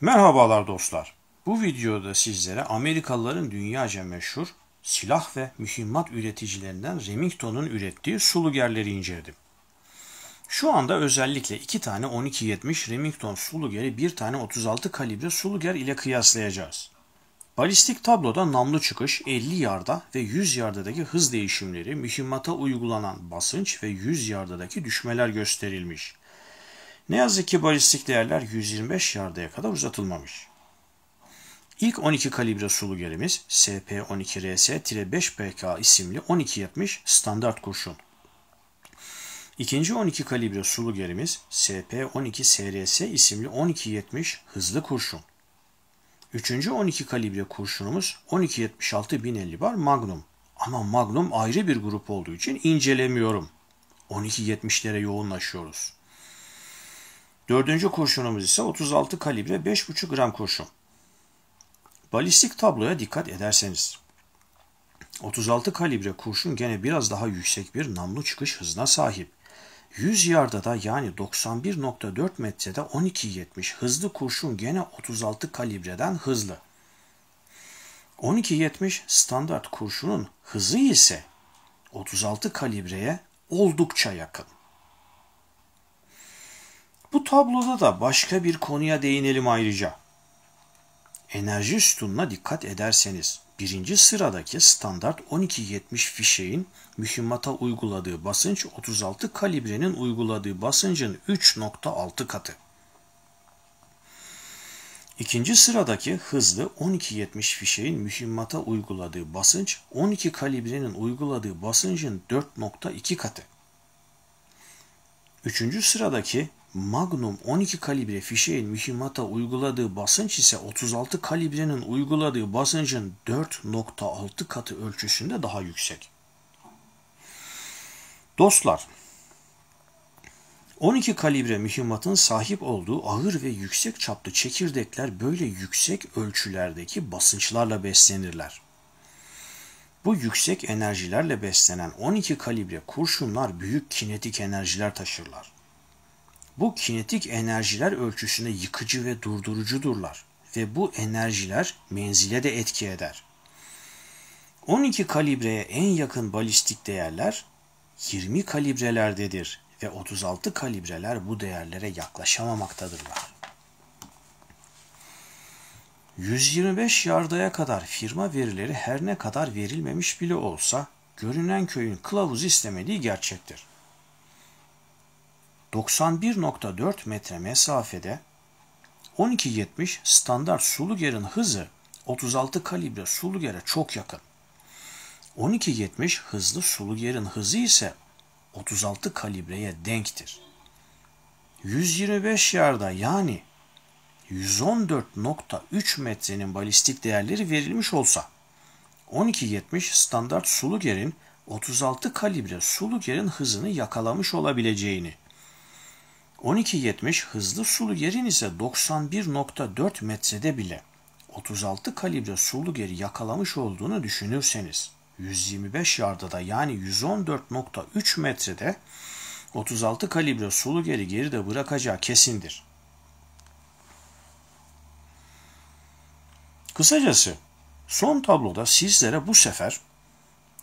Merhabalar dostlar. Bu videoda sizlere Amerikalıların dünyaca meşhur silah ve mühimmat üreticilerinden Remington'un ürettiği sulugerleri inceledim. Şu anda özellikle iki tane 12.70 Remington sulugeri bir tane 36 kalibre suluger ile kıyaslayacağız. Balistik tabloda namlu çıkış 50 yarda ve 100 yardadaki hız değişimleri, mühimmata uygulanan basınç ve 100 yardadaki düşmeler gösterilmiş. Ne yazık ki balistik değerler 125 yardaya kadar uzatılmamış. İlk 12 kalibre sulu gerimiz SP-12RS-5PK isimli 12 yapmış standart kurşun. İkinci 12 kalibre sulu gerimiz SP-12SRS isimli 1270 hızlı kurşun. Üçüncü 12 kalibre kurşunumuz 12.76 1050 bar Magnum. Ama Magnum ayrı bir grup olduğu için incelemiyorum. 12.70'lere yoğunlaşıyoruz. Dördüncü kurşunumuz ise 36 kalibre 5,5 gram kurşun. Balistik tabloya dikkat ederseniz 36 kalibre kurşun gene biraz daha yüksek bir namlu çıkış hızına sahip. 100 yarda da yani 91.4 metrede 12.70 hızlı kurşun gene 36 kalibreden hızlı. 12.70 standart kurşunun hızı ise 36 kalibreye oldukça yakın. Bu tabloda da başka bir konuya değinelim ayrıca. Enerji sütununa dikkat ederseniz birinci sıradaki standart 1270 fişeğin mühimmata uyguladığı basınç 36 kalibrenin uyguladığı basıncın 3.6 katı. İkinci sıradaki hızlı 1270 fişeğin mühimmata uyguladığı basınç 12 kalibrenin uyguladığı basıncın 4.2 katı. Üçüncü sıradaki Magnum 12 kalibre fişeğin mühimmata uyguladığı basınç ise 36 kalibrenin uyguladığı basıncın 4.6 katı ölçüsünde daha yüksek. Dostlar, 12 kalibre mühimmatın sahip olduğu ağır ve yüksek çaplı çekirdekler böyle yüksek ölçülerdeki basınçlarla beslenirler. Bu yüksek enerjilerle beslenen 12 kalibre kurşunlar büyük kinetik enerjiler taşırlar. Bu kinetik enerjiler ölçüsünde yıkıcı ve durdurucudurlar ve bu enerjiler menzile de etki eder. 12 kalibreye en yakın balistik değerler 20 kalibrelerdedir ve 36 kalibreler bu değerlere yaklaşamamaktadırlar. 125 yardaya kadar firma verileri her ne kadar verilmemiş bile olsa görünen köyün kılavuz istemediği gerçektir. 91.4 metre mesafede 12.70 standart Suluger'in hızı 36 kalibre Suluger'e çok yakın. 12.70 hızlı Suluger'in hızı ise 36 kalibreye denktir. 125 yarda yani 114.3 metrenin balistik değerleri verilmiş olsa 12.70 standart Suluger'in 36 kalibre Suluger'in hızını yakalamış olabileceğini 12.70 hızlı sulu gerin ise 91.4 metrede bile 36 kalibre sulu geri yakalamış olduğunu düşünürseniz 125 yarda da yani 114.3 metrede 36 kalibre sulu geri geride bırakacağı kesindir. Kısacası son tabloda sizlere bu sefer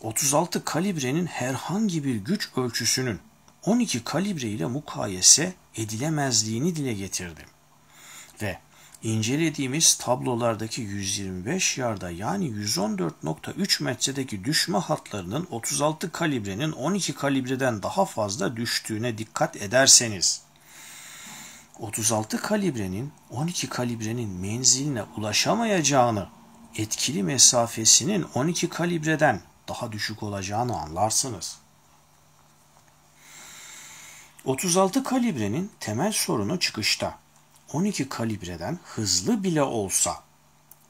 36 kalibrenin herhangi bir güç ölçüsünün 12 kalibre ile mukayese edilemezliğini dile getirdi. Ve incelediğimiz tablolardaki 125 yarda yani 114.3 metredeki düşme hatlarının 36 kalibrenin 12 kalibreden daha fazla düştüğüne dikkat ederseniz 36 kalibrenin 12 kalibrenin menziline ulaşamayacağını, etkili mesafesinin 12 kalibreden daha düşük olacağını anlarsınız.'' 36 kalibrenin temel sorunu çıkışta. 12 kalibreden hızlı bile olsa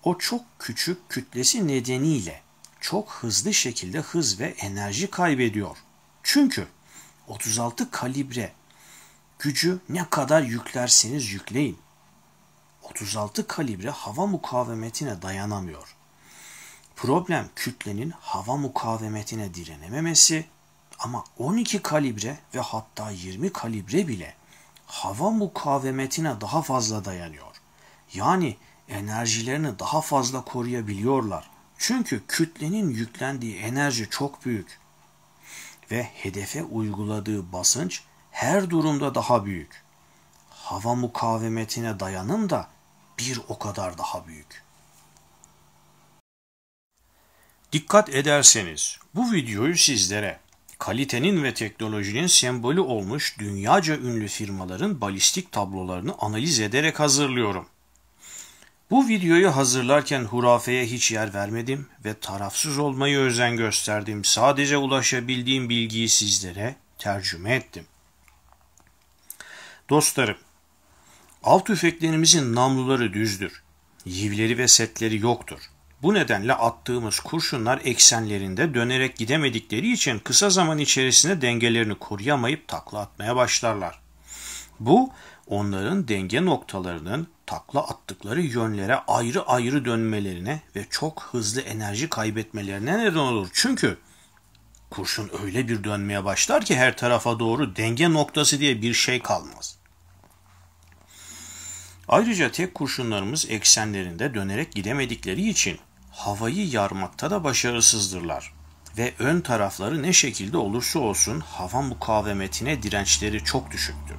o çok küçük kütlesi nedeniyle çok hızlı şekilde hız ve enerji kaybediyor. Çünkü 36 kalibre gücü ne kadar yüklerseniz yükleyin. 36 kalibre hava mukavemetine dayanamıyor. Problem kütlenin hava mukavemetine direnememesi ama 12 kalibre ve hatta 20 kalibre bile hava mukavemetine daha fazla dayanıyor. Yani enerjilerini daha fazla koruyabiliyorlar. Çünkü kütlenin yüklendiği enerji çok büyük ve hedefe uyguladığı basınç her durumda daha büyük. Hava mukavemetine dayanım da bir o kadar daha büyük. Dikkat ederseniz bu videoyu sizlere kalitenin ve teknolojinin sembolü olmuş dünyaca ünlü firmaların balistik tablolarını analiz ederek hazırlıyorum. Bu videoyu hazırlarken hurafeye hiç yer vermedim ve tarafsız olmayı özen gösterdim. Sadece ulaşabildiğim bilgiyi sizlere tercüme ettim. Dostlarım, av tüfeklerimizin namluları düzdür. Yivleri ve setleri yoktur. Bu nedenle attığımız kurşunlar eksenlerinde dönerek gidemedikleri için kısa zaman içerisinde dengelerini koruyamayıp takla atmaya başlarlar. Bu onların denge noktalarının takla attıkları yönlere ayrı ayrı dönmelerine ve çok hızlı enerji kaybetmelerine neden olur. Çünkü kurşun öyle bir dönmeye başlar ki her tarafa doğru denge noktası diye bir şey kalmaz. Ayrıca tek kurşunlarımız eksenlerinde dönerek gidemedikleri için havayı yarmakta da başarısızdırlar ve ön tarafları ne şekilde olursa olsun hava mukavemetine dirençleri çok düşüktür.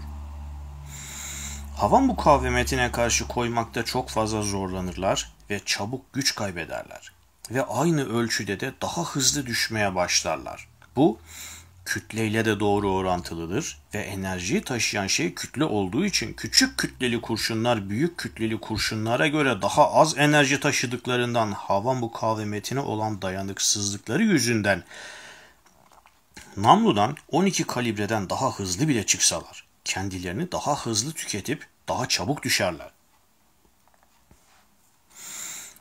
Hava mukavemetine karşı koymakta çok fazla zorlanırlar ve çabuk güç kaybederler ve aynı ölçüde de daha hızlı düşmeye başlarlar. Bu kütleyle de doğru orantılıdır ve enerjiyi taşıyan şey kütle olduğu için küçük kütleli kurşunlar büyük kütleli kurşunlara göre daha az enerji taşıdıklarından hava mukavemetine olan dayanıksızlıkları yüzünden namludan 12 kalibreden daha hızlı bile çıksalar kendilerini daha hızlı tüketip daha çabuk düşerler.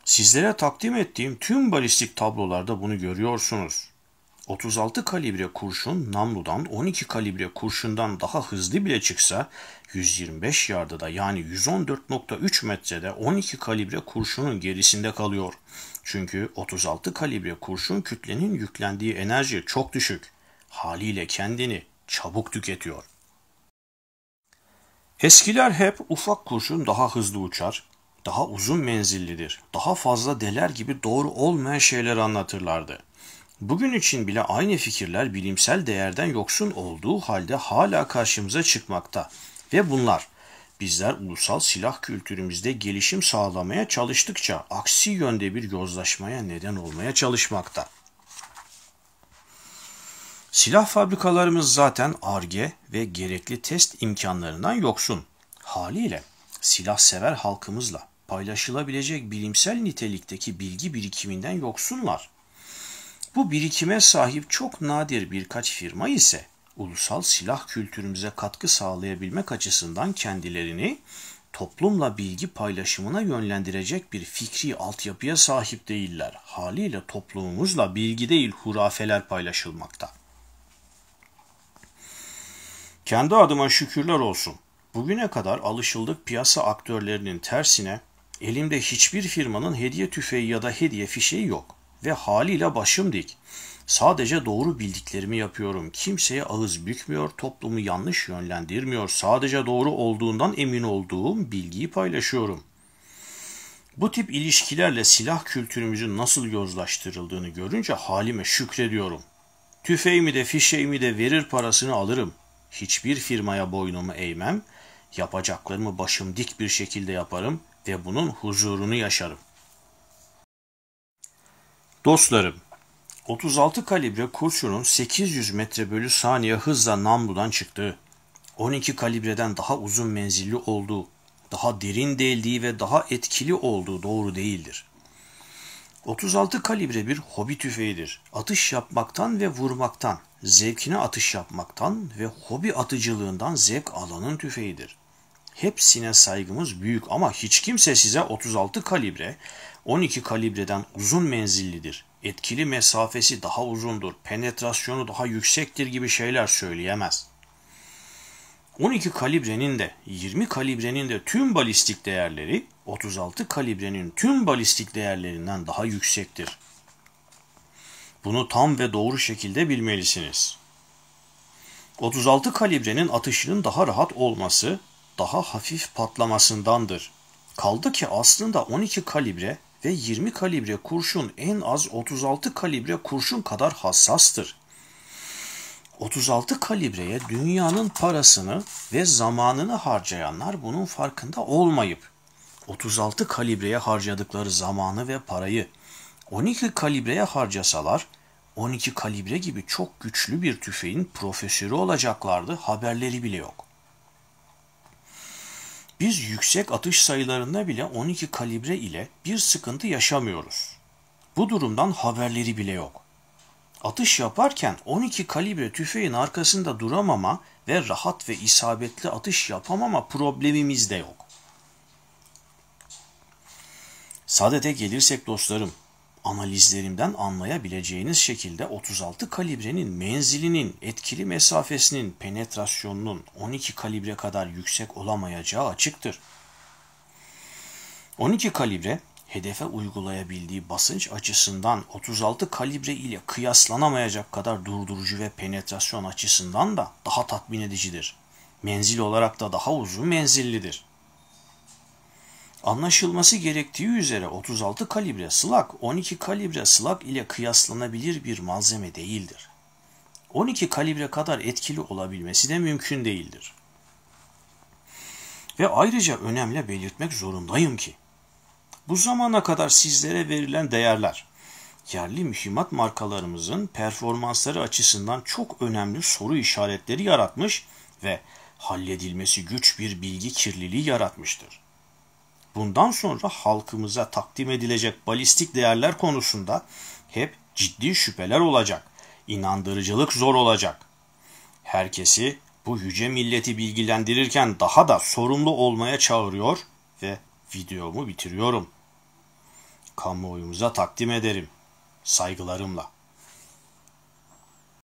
Sizlere takdim ettiğim tüm balistik tablolarda bunu görüyorsunuz. 36 kalibre kurşun namludan 12 kalibre kurşundan daha hızlı bile çıksa 125 yarda da yani 114.3 metrede 12 kalibre kurşunun gerisinde kalıyor. Çünkü 36 kalibre kurşun kütlenin yüklendiği enerji çok düşük. Haliyle kendini çabuk tüketiyor. Eskiler hep ufak kurşun daha hızlı uçar, daha uzun menzillidir, daha fazla deler gibi doğru olmayan şeyler anlatırlardı. Bugün için bile aynı fikirler bilimsel değerden yoksun olduğu halde hala karşımıza çıkmakta ve bunlar bizler ulusal silah kültürümüzde gelişim sağlamaya çalıştıkça aksi yönde bir yozlaşmaya neden olmaya çalışmakta. Silah fabrikalarımız zaten ARGE ve gerekli test imkanlarından yoksun. Haliyle silah sever halkımızla paylaşılabilecek bilimsel nitelikteki bilgi birikiminden yoksunlar. Bu birikime sahip çok nadir birkaç firma ise ulusal silah kültürümüze katkı sağlayabilmek açısından kendilerini toplumla bilgi paylaşımına yönlendirecek bir fikri altyapıya sahip değiller. Haliyle toplumumuzla bilgi değil hurafeler paylaşılmakta. Kendi adıma şükürler olsun. Bugüne kadar alışıldık piyasa aktörlerinin tersine elimde hiçbir firmanın hediye tüfeği ya da hediye fişeği yok ve haliyle başım dik. Sadece doğru bildiklerimi yapıyorum. Kimseye ağız bükmüyor, toplumu yanlış yönlendirmiyor. Sadece doğru olduğundan emin olduğum bilgiyi paylaşıyorum. Bu tip ilişkilerle silah kültürümüzün nasıl yozlaştırıldığını görünce halime şükrediyorum. Tüfeğimi de fişeğimi de verir parasını alırım. Hiçbir firmaya boynumu eğmem. Yapacaklarımı başım dik bir şekilde yaparım ve bunun huzurunu yaşarım. Dostlarım, 36 kalibre kurşunun 800 metre bölü saniye hızla namludan çıktığı, 12 kalibreden daha uzun menzilli olduğu, daha derin deldiği ve daha etkili olduğu doğru değildir. 36 kalibre bir hobi tüfeğidir. Atış yapmaktan ve vurmaktan, zevkine atış yapmaktan ve hobi atıcılığından zevk alanın tüfeğidir. Hepsine saygımız büyük ama hiç kimse size 36 kalibre, 12 kalibreden uzun menzillidir, etkili mesafesi daha uzundur, penetrasyonu daha yüksektir gibi şeyler söyleyemez. 12 kalibrenin de 20 kalibrenin de tüm balistik değerleri 36 kalibrenin tüm balistik değerlerinden daha yüksektir. Bunu tam ve doğru şekilde bilmelisiniz. 36 kalibrenin atışının daha rahat olması daha hafif patlamasındandır. Kaldı ki aslında 12 kalibre ve 20 kalibre kurşun en az 36 kalibre kurşun kadar hassastır. 36 kalibreye dünyanın parasını ve zamanını harcayanlar bunun farkında olmayıp 36 kalibreye harcadıkları zamanı ve parayı 12 kalibreye harcasalar 12 kalibre gibi çok güçlü bir tüfeğin profesörü olacaklardı haberleri bile yok. Biz yüksek atış sayılarında bile 12 kalibre ile bir sıkıntı yaşamıyoruz. Bu durumdan haberleri bile yok. Atış yaparken 12 kalibre tüfeğin arkasında duramama ve rahat ve isabetli atış yapamama problemimiz de yok. Sadete gelirsek dostlarım, analizlerimden anlayabileceğiniz şekilde 36 kalibrenin menzilinin, etkili mesafesinin, penetrasyonunun 12 kalibre kadar yüksek olamayacağı açıktır. 12 kalibre hedefe uygulayabildiği basınç açısından 36 kalibre ile kıyaslanamayacak kadar durdurucu ve penetrasyon açısından da daha tatmin edicidir. Menzil olarak da daha uzun menzillidir. Anlaşılması gerektiği üzere 36 kalibre slak 12 kalibre slak ile kıyaslanabilir bir malzeme değildir. 12 kalibre kadar etkili olabilmesi de mümkün değildir. Ve ayrıca önemli belirtmek zorundayım ki bu zamana kadar sizlere verilen değerler yerli mühimmat markalarımızın performansları açısından çok önemli soru işaretleri yaratmış ve halledilmesi güç bir bilgi kirliliği yaratmıştır bundan sonra halkımıza takdim edilecek balistik değerler konusunda hep ciddi şüpheler olacak. İnandırıcılık zor olacak. Herkesi bu yüce milleti bilgilendirirken daha da sorumlu olmaya çağırıyor ve videomu bitiriyorum. Kamuoyumuza takdim ederim. Saygılarımla.